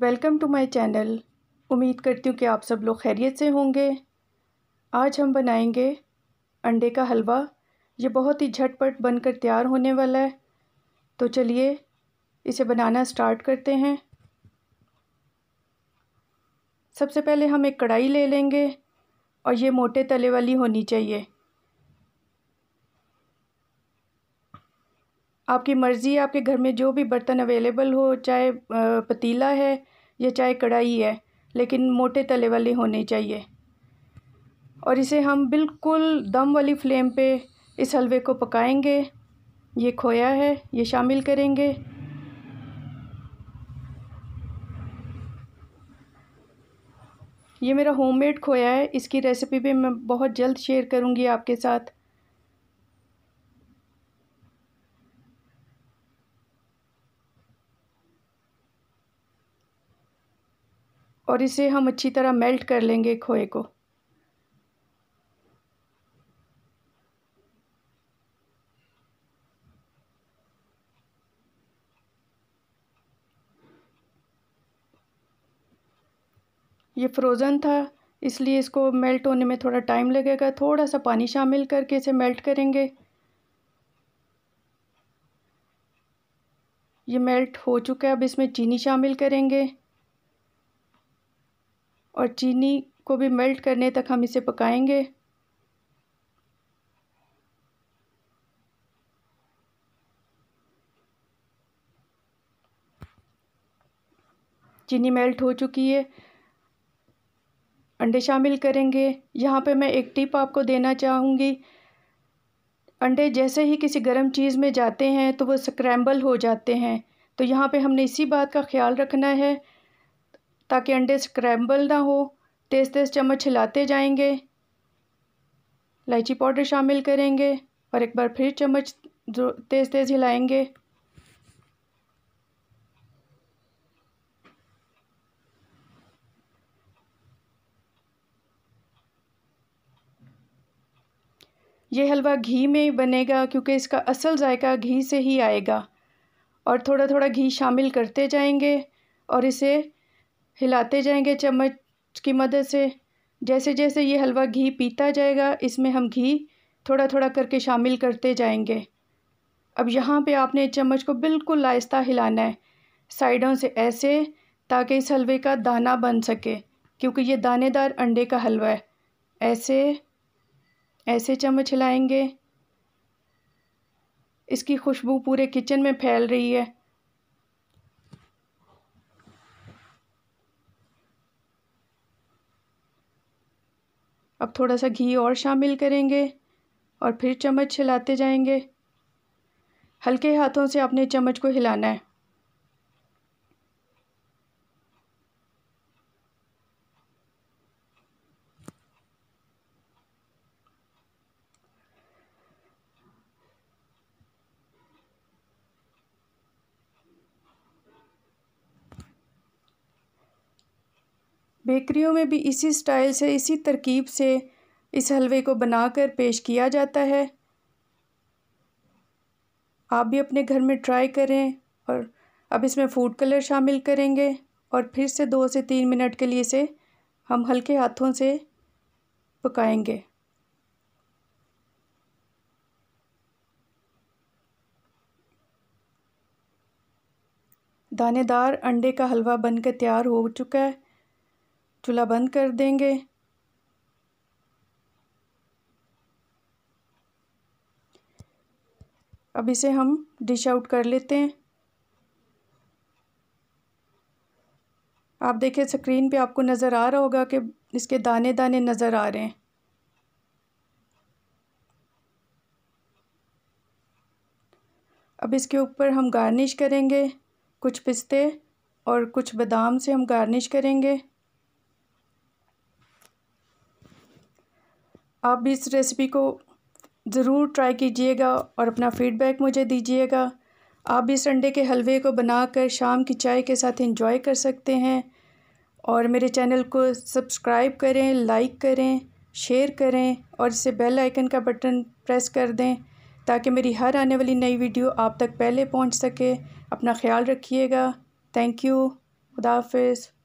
welcome to my channel उम्मीद करती हूँ कि आप सब लोग खैरियत से होंगे आज हम बनाएंगे अंडे का हलवा ये बहुत ही झटपट बनकर तैयार होने वाला है तो चलिए इसे बनाना स्टार्ट करते हैं सबसे पहले हम एक कढ़ाई ले लेंगे और ये मोटे तले वाली होनी चाहिए आपकी मर्ज़ी आपके घर में जो भी बर्तन अवेलेबल हो चाहे पतीला है यह चाय कढ़ाई है लेकिन मोटे तले वाली होनी चाहिए और इसे हम बिल्कुल दम वाली फ्लेम पे इस हलवे को पकाएंगे ये खोया है ये शामिल करेंगे ये मेरा होममेड खोया है इसकी रेसिपी भी मैं बहुत जल्द शेयर करूँगी आपके साथ और इसे हम अच्छी तरह मेल्ट कर लेंगे खोए को ये फ्रोज़न था इसलिए इसको मेल्ट होने में थोड़ा टाइम लगेगा थोड़ा सा पानी शामिल करके इसे मेल्ट करेंगे ये मेल्ट हो चुका है अब इसमें चीनी शामिल करेंगे और चीनी को भी मेल्ट करने तक हम इसे पकाएंगे चीनी मेल्ट हो चुकी है अंडे शामिल करेंगे यहाँ पे मैं एक टिप आपको देना चाहूँगी अंडे जैसे ही किसी गर्म चीज़ में जाते हैं तो वो स्क्रैम्बल हो जाते हैं तो यहाँ पे हमने इसी बात का ख्याल रखना है ताकि अंडे स्क्रैम्बल ना हो तेज़ तेज़ चम्मच हिलाते जाएंगे इलायची पाउडर शामिल करेंगे और एक बार फिर चम्मच तेज़ तेज़ हिलाएंगे ये हलवा घी में बनेगा क्योंकि इसका असल जायका घी से ही आएगा और थोड़ा थोड़ा घी शामिल करते जाएंगे और इसे हिलाते जाएंगे चम्मच की मदद से जैसे जैसे ये हलवा घी पीता जाएगा इसमें हम घी थोड़ा थोड़ा करके शामिल करते जाएंगे अब यहाँ पे आपने चम्मच को बिल्कुल लाइस्ता हिलाना है साइडों से ऐसे ताकि इस हलवे का दाना बन सके क्योंकि ये दानेदार अंडे का हलवा है ऐसे ऐसे चम्मच हिलाएंगे इसकी खुशबू पूरे किचन में फैल रही है अब थोड़ा सा घी और शामिल करेंगे और फिर चम्मच हिलाते जाएंगे हल्के हाथों से आपने चम्मच को हिलाना है बेकरियों में भी इसी स्टाइल से इसी तरकीब से इस हलवे को बनाकर पेश किया जाता है आप भी अपने घर में ट्राई करें और अब इसमें फूड कलर शामिल करेंगे और फिर से दो से तीन मिनट के लिए इसे हम हल्के हाथों से पकाएंगे दानेदार अंडे का हलवा बनकर तैयार हो चुका है चूल्हा बंद कर देंगे अब इसे हम डिश आउट कर लेते हैं आप देखिए स्क्रीन पे आपको नज़र आ रहा होगा कि इसके दाने दाने नज़र आ रहे हैं अब इसके ऊपर हम गार्निश करेंगे कुछ पिस्ते और कुछ बादाम से हम गार्निश करेंगे आप भी इस रेसिपी को ज़रूर ट्राई कीजिएगा और अपना फ़ीडबैक मुझे दीजिएगा आप भी इस अंडे के हलवे को बनाकर शाम की चाय के साथ इंजॉय कर सकते हैं और मेरे चैनल को सब्सक्राइब करें लाइक करें शेयर करें और इसे बेल आइकन का बटन प्रेस कर दें ताकि मेरी हर आने वाली नई वीडियो आप तक पहले पहुंच सके अपना ख्याल रखिएगा थैंक यू खुदाफिज